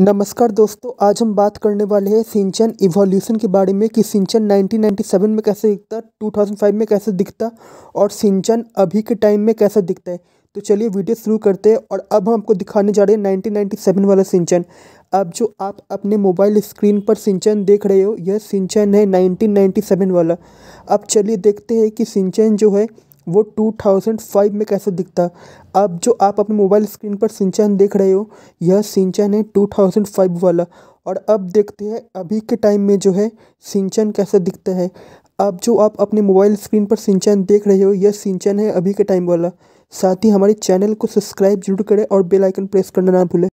नमस्कार दोस्तों आज हम बात करने वाले हैं सिंचन इवोल्यूशन के बारे में कि सिंचन 1997 में कैसे दिखता 2005 में कैसे दिखता और सिंचन अभी के टाइम में कैसा दिखता है तो चलिए वीडियो शुरू करते हैं और अब हम आपको दिखाने जा रहे हैं 1997 वाला सिंचन अब जो आप अपने मोबाइल स्क्रीन पर सिंचन देख रहे हो यह सिंचन है नाइनटीन वाला अब चलिए देखते हैं कि सिंचन जो है वो 2005 में कैसा दिखता अब जो आप अपने मोबाइल स्क्रीन पर सिंचन देख रहे हो यह सिंचन है 2005 वाला और अब देखते हैं अभी के टाइम में जो है सिंचन कैसा दिखता है अब जो आप अपने मोबाइल स्क्रीन पर सिंचन देख रहे हो यह सिंचन है अभी के टाइम वाला साथ ही हमारे चैनल को सब्सक्राइब जरूर करें और बेल आइकन प्रेस करना ना भूलें